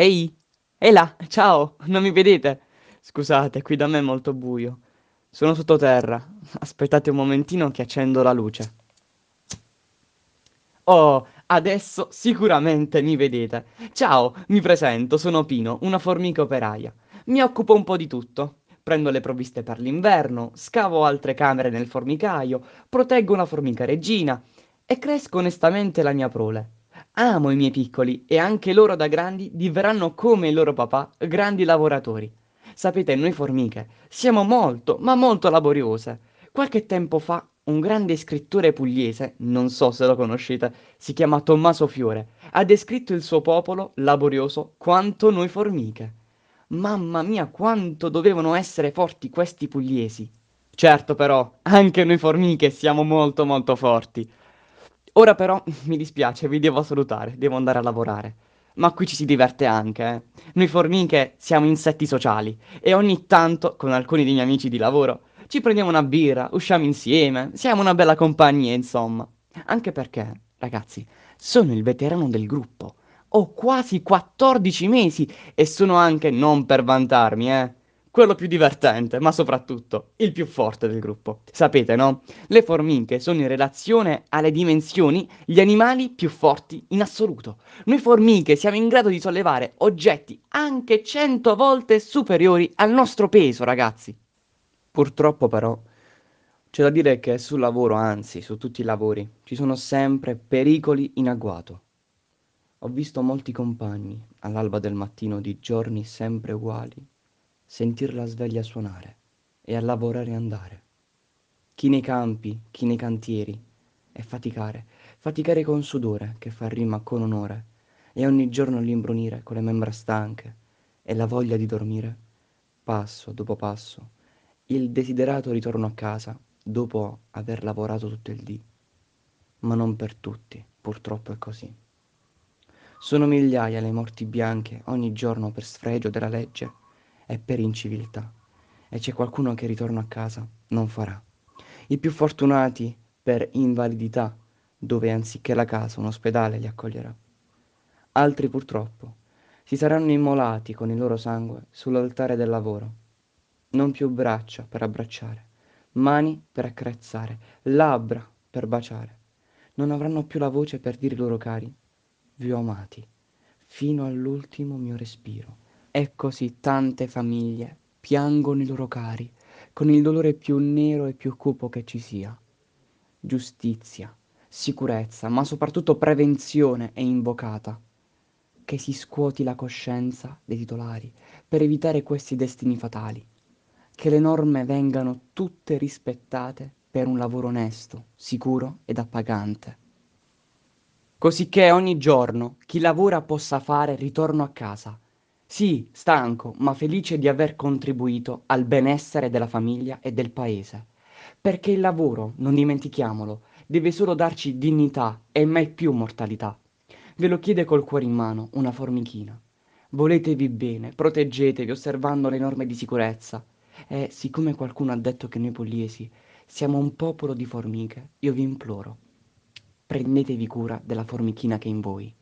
Ehi, ehi là, ciao, non mi vedete? Scusate, qui da me è molto buio. Sono sottoterra. Aspettate un momentino che accendo la luce. Oh, adesso sicuramente mi vedete. Ciao, mi presento, sono Pino, una formica operaia. Mi occupo un po' di tutto. Prendo le provviste per l'inverno, scavo altre camere nel formicaio, proteggo una formica regina e cresco onestamente la mia prole. Amo i miei piccoli e anche loro da grandi diverranno come il loro papà grandi lavoratori. Sapete, noi formiche siamo molto, ma molto laboriose. Qualche tempo fa un grande scrittore pugliese, non so se lo conoscete, si chiama Tommaso Fiore, ha descritto il suo popolo laborioso quanto noi formiche. Mamma mia, quanto dovevano essere forti questi pugliesi. Certo però, anche noi formiche siamo molto molto forti. Ora però mi dispiace, vi devo salutare, devo andare a lavorare. Ma qui ci si diverte anche, eh. Noi formiche siamo insetti sociali e ogni tanto, con alcuni dei miei amici di lavoro, ci prendiamo una birra, usciamo insieme, siamo una bella compagnia, insomma. Anche perché, ragazzi, sono il veterano del gruppo. Ho quasi 14 mesi e sono anche, non per vantarmi, eh, quello più divertente, ma soprattutto il più forte del gruppo. Sapete, no? Le formiche sono in relazione alle dimensioni gli animali più forti in assoluto. Noi formiche siamo in grado di sollevare oggetti anche 100 volte superiori al nostro peso, ragazzi. Purtroppo però c'è da dire che sul lavoro, anzi su tutti i lavori, ci sono sempre pericoli in agguato. Ho visto molti compagni all'alba del mattino di giorni sempre uguali sentir la sveglia suonare e a lavorare andare. Chi nei campi, chi nei cantieri, e faticare, faticare con sudore che fa rima con onore, e ogni giorno l'imbrunire con le membra stanche e la voglia di dormire, passo dopo passo, il desiderato ritorno a casa dopo aver lavorato tutto il dì. Ma non per tutti, purtroppo è così. Sono migliaia le morti bianche ogni giorno per sfregio della legge è per inciviltà. E c'è qualcuno che ritorno a casa non farà. I più fortunati per invalidità, dove anziché la casa un ospedale li accoglierà. Altri purtroppo si saranno immolati con il loro sangue sull'altare del lavoro. Non più braccia per abbracciare, mani per accarezzare, labbra per baciare. Non avranno più la voce per dire loro cari, vi ho amati, fino all'ultimo mio respiro e così tante famiglie piangono i loro cari con il dolore più nero e più cupo che ci sia. Giustizia, sicurezza, ma soprattutto prevenzione è invocata, che si scuoti la coscienza dei titolari per evitare questi destini fatali, che le norme vengano tutte rispettate per un lavoro onesto, sicuro ed appagante. Cosicché ogni giorno chi lavora possa fare ritorno a casa, sì, stanco, ma felice di aver contribuito al benessere della famiglia e del paese. Perché il lavoro, non dimentichiamolo, deve solo darci dignità e mai più mortalità. Ve lo chiede col cuore in mano una formichina. Voletevi bene, proteggetevi osservando le norme di sicurezza. E eh, siccome qualcuno ha detto che noi pugliesi siamo un popolo di formiche, io vi imploro, prendetevi cura della formichina che è in voi.